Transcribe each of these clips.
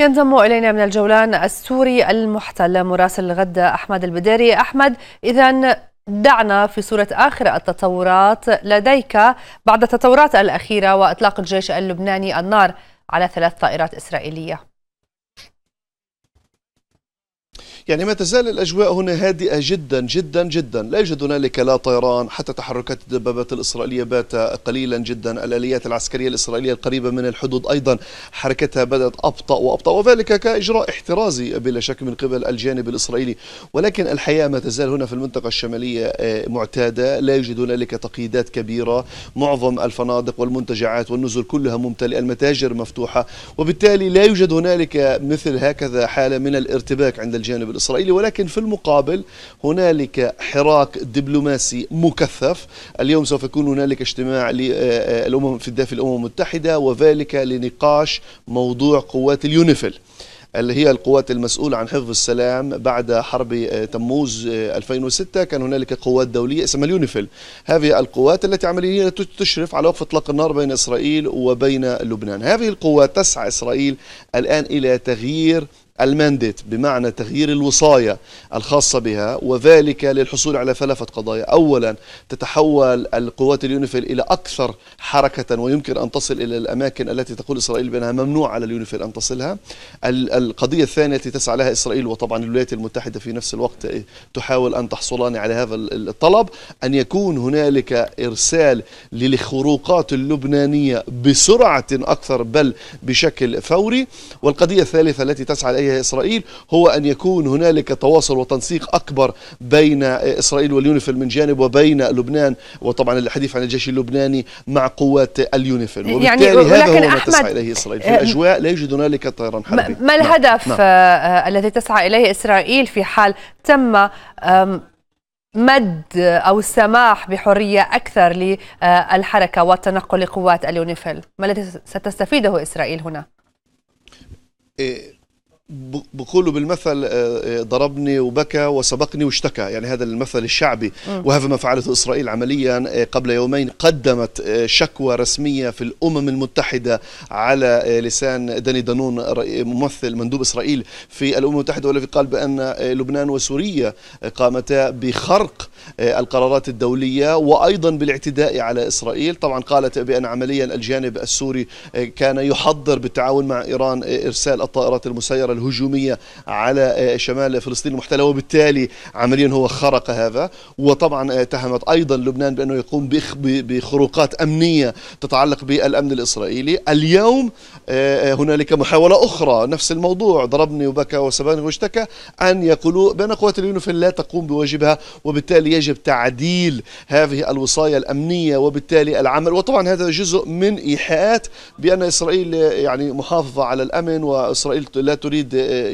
ينضم إلينا من الجولان السوري المحتل مراسل الغد أحمد البديري أحمد إذا دعنا في صورة آخر التطورات لديك بعد التطورات الأخيرة وإطلاق الجيش اللبناني النار على ثلاث طائرات إسرائيلية يعني ما تزال الأجواء هنا هادئة جدا جدا جدا لا يوجد هنالك لا طيران حتى تحركات الدبابات الإسرائيلية بات قليلا جدا الآليات العسكرية الإسرائيلية القريبة من الحدود أيضا حركتها بدأت أبطأ وأبطأ وذلك كإجراء احترازي بلا شك من قبل الجانب الإسرائيلي ولكن الحياة ما تزال هنا في المنطقة الشمالية آه، معتادة لا يوجد هنالك تقييدات كبيرة معظم الفنادق والمنتجعات والنزل كلها ممتلئة المتاجر مفتوحة وبالتالي لا يوجد هنالك مثل هكذا حالة من الارتباك عند الجانب الإسرائيلي ولكن في المقابل هنالك حراك دبلوماسي مكثف اليوم سوف يكون هنالك اجتماع للأمم آه، آه، في الدافع الأمم المتحدة وذلك لنقاش موضوع قوات اليونيفل اللي هي القوات المسؤولة عن حفظ السلام بعد حرب آه، تموز 2006 كان هنالك قوات دولية اسمها اليونيفيل هذه القوات التي عمليا تشرف على وقف اطلاق النار بين إسرائيل وبين لبنان هذه القوات تسعى إسرائيل الآن إلى تغيير المانديت بمعنى تغيير الوصاية الخاصة بها وذلك للحصول على ثلاثة قضايا أولا تتحول القوات اليونيفيل إلى أكثر حركة ويمكن أن تصل إلى الأماكن التي تقول إسرائيل بأنها ممنوع على اليونيفيل أن تصلها القضية الثانية التي تسعى لها إسرائيل وطبعا الولايات المتحدة في نفس الوقت إيه، تحاول أن تحصلان على هذا الطلب أن يكون هنالك إرسال للخروقات اللبنانية بسرعة أكثر بل بشكل فوري والقضية الثالثة التي تسعى إليها عليها إسرائيل هو أن يكون هنالك تواصل وتنسيق أكبر بين إسرائيل واليونيفيل من جانب وبين لبنان وطبعا الحديث عن الجيش اللبناني مع قوات اليونيفيل يعني وبالتالي يعني هذا هو ما تسعى إليه إسرائيل في آه، الأجواء لا يوجد هنالك طيران حربي ما الهدف نعم. نعم. الذي تسعى إليه إسرائيل في حال تم مد أو السماح بحرية أكثر للحركة والتنقل لقوات اليونيفيل ما الذي ستستفيده إسرائيل هنا؟ إيه، بقولوا بالمثل آه، آه، ضربني وبكى وسبقني واشتكى يعني هذا المثل الشعبي وهذا ما فعلته إسرائيل عمليا آه، قبل يومين قدمت شكوى رسمية في الأمم المتحدة على لسان داني دانون ممثل مندوب إسرائيل في الأمم المتحدة والذي قال بأن لبنان وسوريا قامتا بخرق القرارات الدولية وأيضا بالاعتداء على إسرائيل طبعا قالت بأن عمليا الجانب السوري كان يحضر بالتعاون مع إيران إرسال الطائرات المسيرة الهجومية الفلسطينيه على آه، شمال فلسطين المحتلة وبالتالي عمليا هو خرق هذا وطبعا آه، اتهمت أيضا لبنان بأنه يقوم بخروقات أمنية تتعلق بالأمن الإسرائيلي اليوم آه، هنالك محاولة أخرى نفس الموضوع ضربني وبكى وسباني واشتكى أن يقولوا بأن قوات اليونيفيل لا تقوم بواجبها وبالتالي يجب تعديل هذه الوصاية الأمنية وبالتالي العمل وطبعا هذا جزء من إيحاءات بأن إسرائيل يعني محافظة على الأمن وإسرائيل لا تريد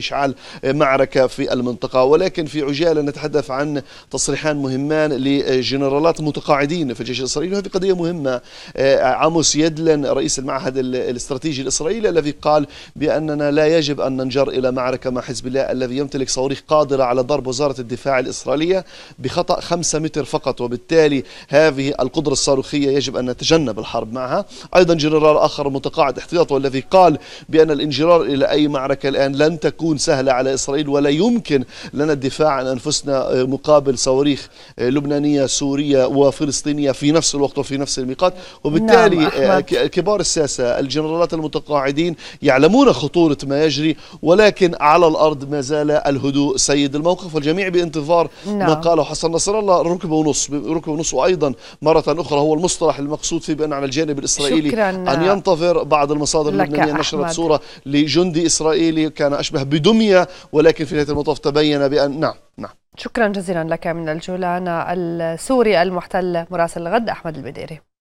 اشعال معركة في المنطقة ولكن في عجالة نتحدث عن تصريحان مهمان لجنرالات متقاعدين في الجيش الإسرائيلي وهذه قضية مهمة آه، عاموس يدلن رئيس المعهد الاستراتيجي الإسرائيلي الذي قال بأننا لا يجب أن ننجر إلى معركة مع حزب الله الذي يمتلك صواريخ قادرة على ضرب وزارة الدفاع الإسرائيلية بخطأ 5 متر فقط وبالتالي هذه القدرة الصاروخية يجب أن نتجنب الحرب معها أيضا جنرال آخر متقاعد احتياطه الذي قال بأن الانجرار إلى أي معركة الآن لن تكون تكون سهلة على إسرائيل ولا يمكن لنا الدفاع عن أنفسنا آه، مقابل صواريخ آه، لبنانية سورية وفلسطينية في نفس الوقت وفي نفس الميقات وبالتالي نعم آه، كبار الساسة الجنرالات المتقاعدين يعلمون خطورة ما يجري ولكن على الأرض ما زال الهدوء سيد الموقف والجميع بانتظار نعم. ما قاله حسن نصر الله ركبة ونص ركبة ونص وأيضا مرة أخرى هو المصطلح المقصود فيه بأن على الجانب الإسرائيلي شكرا. أن ينتظر بعض المصادر اللبنانية نشرت صورة لجندي إسرائيلي كان أشبه بدون دمية ولكن في نهايه المطاف تبين بان نعم نعم شكرا جزيلا لك من الجولان السوري المحتل مراسل الغد احمد البديري